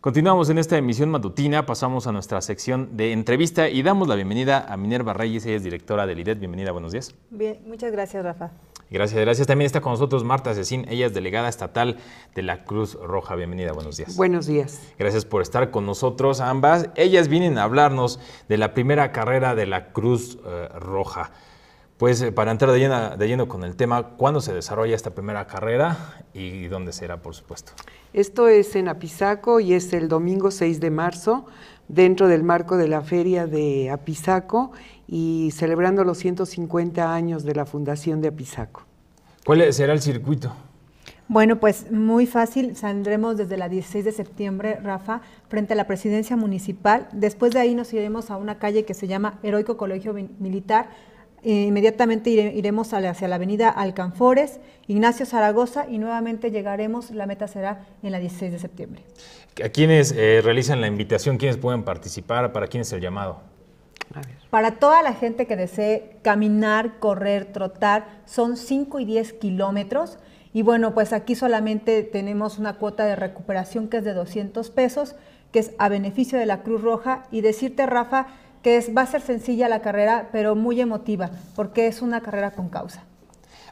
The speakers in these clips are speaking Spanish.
Continuamos en esta emisión matutina, pasamos a nuestra sección de entrevista y damos la bienvenida a Minerva Reyes, ella es directora del IDET. Bienvenida, buenos días. Bien, muchas gracias, Rafa. Gracias, gracias. También está con nosotros Marta Cecín, ella es delegada estatal de la Cruz Roja. Bienvenida, buenos días. Buenos días. Gracias por estar con nosotros ambas. Ellas vienen a hablarnos de la primera carrera de la Cruz eh, Roja. Pues eh, para entrar de lleno, con el tema, ¿cuándo se desarrolla esta primera carrera y dónde será, por supuesto? Esto es en Apizaco y es el domingo 6 de marzo, dentro del marco de la feria de Apizaco y celebrando los 150 años de la fundación de Apizaco. ¿Cuál será el circuito? Bueno, pues muy fácil, saldremos desde la 16 de septiembre, Rafa, frente a la presidencia municipal. Después de ahí nos iremos a una calle que se llama Heroico Colegio Militar eh, inmediatamente iremos hacia la avenida Alcanfores, Ignacio Zaragoza y nuevamente llegaremos, la meta será en la 16 de septiembre. ¿A quiénes eh, realizan la invitación? ¿Quiénes pueden participar? ¿Para quién es el llamado? Para toda la gente que desee caminar, correr, trotar, son 5 y 10 kilómetros. Y bueno, pues aquí solamente tenemos una cuota de recuperación que es de 200 pesos, que es a beneficio de la Cruz Roja. Y decirte, Rafa, va a ser sencilla la carrera, pero muy emotiva, porque es una carrera con causa.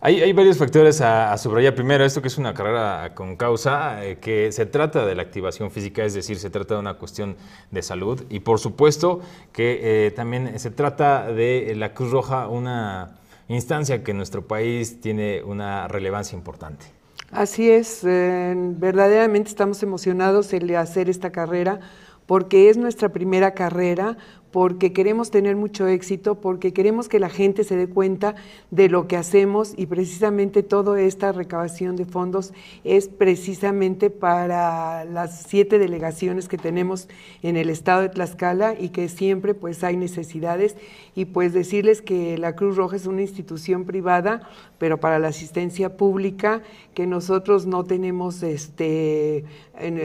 Hay, varios factores a, subrayar. Primero, esto que es una carrera con causa, eh, que se trata de la activación física, es decir, se trata de una cuestión de salud. Y por supuesto que eh, también se trata de la Cruz Roja, una instancia que en nuestro país tiene una relevancia importante. Así es, eh, verdaderamente estamos emocionados de hacer esta carrera porque es nuestra primera carrera, porque queremos tener mucho éxito, porque queremos que la gente se dé cuenta de lo que hacemos y precisamente toda esta recabación de fondos es precisamente para las siete delegaciones que tenemos en el estado de Tlaxcala y que siempre pues hay necesidades y pues decirles que la Cruz Roja es una institución privada, pero para la asistencia pública, que nosotros no tenemos este,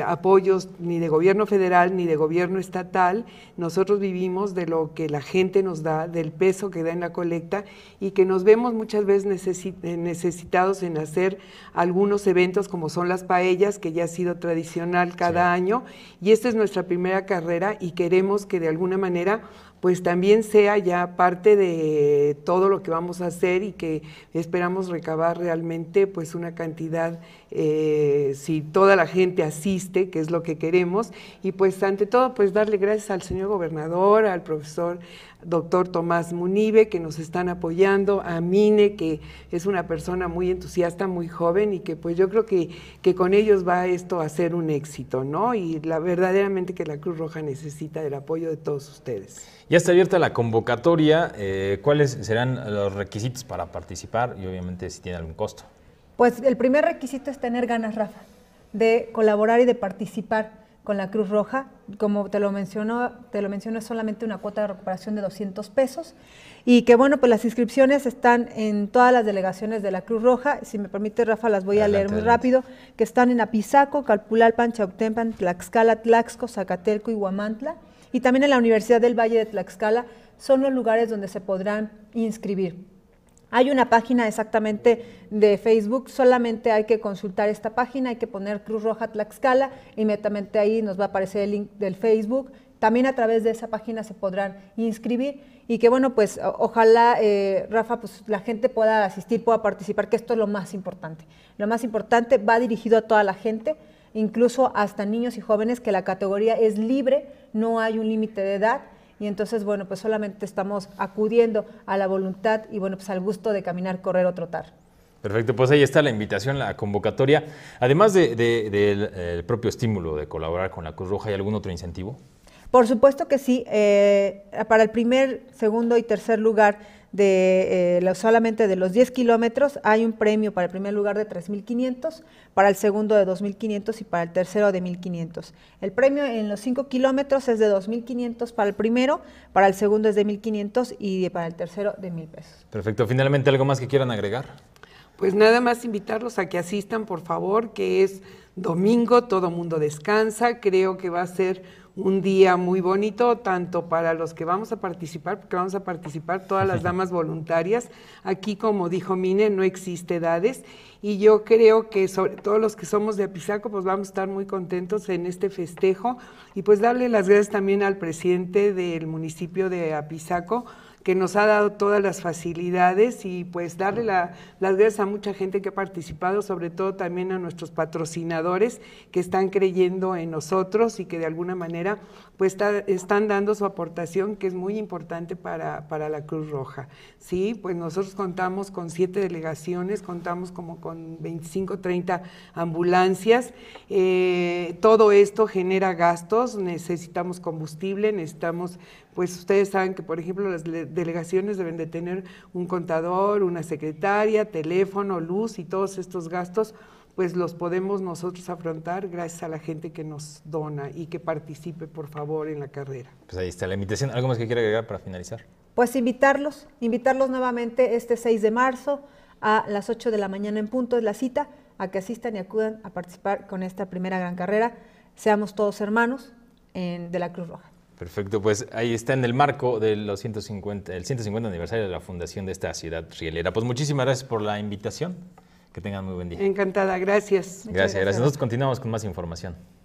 apoyos ni de gobierno federal ni de gobierno estatal, nosotros vivimos de lo que la gente nos da, del peso que da en la colecta y que nos vemos muchas veces eh, necesitados en hacer algunos eventos como son las paellas, que ya ha sido tradicional cada año. Y esta es nuestra primera carrera y queremos que de alguna manera pues también sea ya parte de todo lo que vamos a hacer y que esperamos recabar realmente pues una cantidad, eh, si toda la gente asiste, que es lo que queremos, y pues ante todo pues darle gracias al señor gobernador, al profesor doctor Tomás Munibe, que nos están apoyando, a Mine, que es una persona muy entusiasta, muy joven, y que pues yo creo que, que con ellos va esto a ser un éxito, ¿no? Y la verdaderamente que la Cruz Roja necesita el apoyo de todos ustedes. Ya está abierta la convocatoria, eh, ¿cuáles serán los requisitos para participar y obviamente si tiene algún costo? Pues el primer requisito es tener ganas, Rafa, de colaborar y de participar con la Cruz Roja. Como te lo menciono, te lo menciono es solamente una cuota de recuperación de 200 pesos y que bueno, pues las inscripciones están en todas las delegaciones de la Cruz Roja. Si me permite, Rafa, las voy a leer muy rápido, que están en Apizaco, Calpulalpan, Chautempan, Tlaxcala, Tlaxco, Zacatelco y Huamantla y también en la Universidad del Valle de Tlaxcala son los lugares donde se podrán inscribir. Hay una página exactamente de Facebook, solamente hay que consultar esta página, hay que poner Cruz Roja Tlaxcala, inmediatamente ahí nos va a aparecer el link del Facebook. También a través de esa página se podrán inscribir y que bueno, pues ojalá, eh, Rafa, pues la gente pueda asistir, pueda participar, que esto es lo más importante. Lo más importante va dirigido a toda la gente, incluso hasta niños y jóvenes, que la categoría es libre, no hay un límite de edad y entonces, bueno, pues solamente estamos acudiendo a la voluntad y, bueno, pues al gusto de caminar, correr o trotar. Perfecto, pues ahí está la invitación, la convocatoria. Además del eh, propio estímulo de colaborar con la Cruz Roja, ¿hay algún otro incentivo? Por supuesto que sí. Eh, para el primer, segundo y tercer lugar de, eh, solamente de los 10 kilómetros, hay un premio para el primer lugar de 3.500, para el segundo de 2.500 y para el tercero de 1.500. El premio en los 5 kilómetros es de 2.500 para el primero, para el segundo es de 1.500 y para el tercero de 1.000 pesos. Perfecto. Finalmente, ¿algo más que quieran agregar? pues nada más invitarlos a que asistan, por favor, que es domingo, todo mundo descansa, creo que va a ser un día muy bonito, tanto para los que vamos a participar, porque vamos a participar todas las damas voluntarias. Aquí, como dijo Mine, no existe edades y yo creo que sobre todo los que somos de Apizaco, pues vamos a estar muy contentos en este festejo y pues darle las gracias también al presidente del municipio de Apizaco que nos ha dado todas las facilidades y pues darle las gracias a mucha gente que ha participado, sobre todo también a nuestros patrocinadores que están creyendo en nosotros y que de alguna manera pues están dando su aportación que es muy importante para, la Cruz Roja. Sí, pues nosotros contamos con siete delegaciones, contamos como con 25, 30 ambulancias. Eh, todo esto genera gastos, necesitamos combustible, necesitamos, pues ustedes saben que por ejemplo las delegaciones deben de tener un contador, una secretaria, teléfono, luz y todos estos gastos pues los podemos nosotros afrontar gracias a la gente que nos dona y que participe, por favor, en la carrera. Pues ahí está la invitación. ¿Algo más que quiera agregar para finalizar? Pues invitarlos, invitarlos nuevamente este 6 de marzo a las 8 de la mañana en punto es la cita, a que asistan y acudan a participar con esta primera gran carrera. Seamos todos hermanos de la Cruz Roja. Perfecto, pues ahí está en el marco del 150, el 150 aniversario de la fundación de esta ciudad rielera. Pues muchísimas gracias por la invitación. Que tengan muy buen día. Encantada, gracias. Gracias, gracias. gracias. Nosotros continuamos con más información.